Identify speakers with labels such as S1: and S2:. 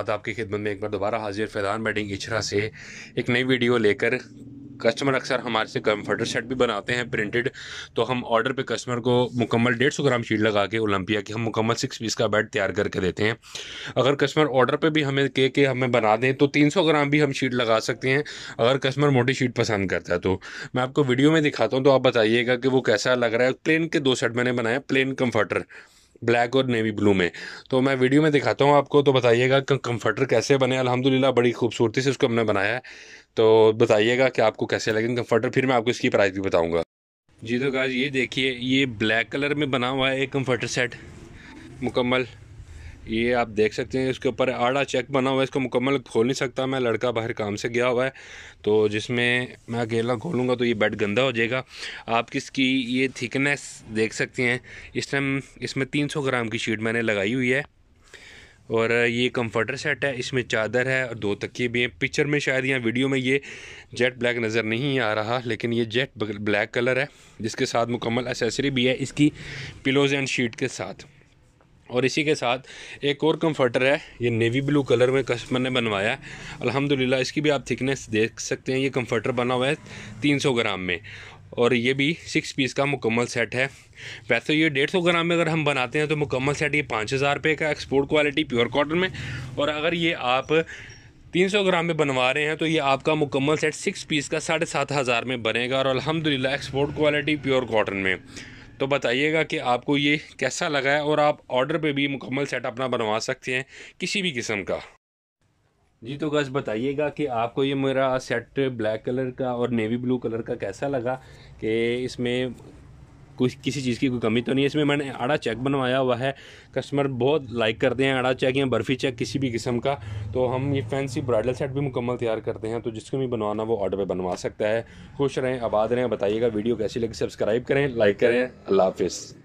S1: आज आपकी खिदमत में एक बार दोबारा हाजिर फैदान बैडिंग इचरा से एक नई वीडियो लेकर कस्टमर अक्सर हमारे से कम्फर्टर शर्ट भी बनाते हैं प्रिंटेड तो हम ऑर्डर पे कस्टमर को मुकम्मल डेढ़ सौ ग्राम शीट लगा के ओलंपिया की हम मुकम्मल सिक्स पीस का बेड तैयार करके देते हैं अगर कस्टमर ऑर्डर पे भी हमें कह के हमें बना दें तो तीन सौ ग्राम भी हम शीट लगा सकते हैं अगर कस्टमर मोटी शीट पसंद करता है तो मैं आपको वीडियो में दिखाता हूँ तो आप बताइएगा कि वो कैसा लग रहा है प्लेन के दो शर्ट मैंने बनाया प्लेन कम्फर्टर ब्लैक और नेवी ब्लू में तो मैं वीडियो में दिखाता हूँ आपको तो बताइएगा कंफर्टर कैसे बने अल्हम्दुलिल्लाह बड़ी खूबसूरती से उसको हमने बनाया है तो बताइएगा कि आपको कैसे लगे कंफर्टर फिर मैं आपको इसकी प्राइस भी बताऊँगा जी तो गाज ये देखिए ये ब्लैक कलर में बना हुआ है एक कम्फर्टर सेट मुकम्मल ये आप देख सकते हैं इसके ऊपर आड़ा चेक बना हुआ है इसको मुकम्मल खोल नहीं सकता मैं लड़का बाहर काम से गया हुआ है तो जिसमें मैं अकेला खोलूँगा तो ये बेड गंदा हो जाएगा आप किसकी ये थिकनेस देख सकते हैं इस टाइम इसमें सौ ग्राम की शीट मैंने लगाई हुई है और ये कंफर्टर सेट है इसमें चादर है और दो तकिए भी हैं पिक्चर में शायद यहाँ वीडियो में ये जेट ब्लैक नज़र नहीं आ रहा लेकिन ये जेट ब्लैक कलर है जिसके साथ मुकम्मल एसेसरी भी है इसकी पिलोज़ एंड शीट के साथ और इसी के साथ एक और कंफर्टर है ये नेवी ब्लू कलर में कस्टमर ने बनवाया है अल्हम्दुलिल्लाह इसकी भी आप थिकनेस देख सकते हैं ये कंफर्टर बना हुआ है 300 ग्राम में और ये भी सिक्स पीस का मुकम्मल सेट है वैसे ये डेढ़ सौ ग्राम में अगर हम बनाते हैं तो मुकम्मल सेट ये पाँच हज़ार रुपये का एक्सपोर्ट क्वालिटी प्योर कॉटन में और अगर ये आप तीन सौ ग्राम में बनवा रहे हैं तो ये आपका मुकम्मल सेट सिक्स पीस का साढ़े सात हज़ार में बनेगा और अलहमदिल्ला एक्सपोर्ट क्वालिटी प्योर कॉटन में तो बताइएगा कि आपको ये कैसा लगा है और आप ऑर्डर पे भी मुकम्मल सेट अपना बनवा सकते हैं किसी भी किस्म का जी तो गज़ बताइएगा कि आपको ये मेरा सेट ब्लैक कलर का और नेवी ब्लू कलर का कैसा लगा कि इसमें कोई किसी चीज़ की कोई कमी तो नहीं है इसमें मैंने आड़ा चेक बनवाया हुआ है कस्टमर बहुत लाइक करते हैं आड़ा चेक या बर्फ़ी चेक किसी भी किस्म का तो हम ये फैंसी ब्राइडल सेट भी मुकम्मल तैयार करते हैं तो जिसको भी बनवाना वो ऑर्डर पर बनवा सकता है खुश रहें आबाद रहें बताइएगा वीडियो कैसी लगी सब्सक्राइब करें लाइक करें अल्लाह हाफिज़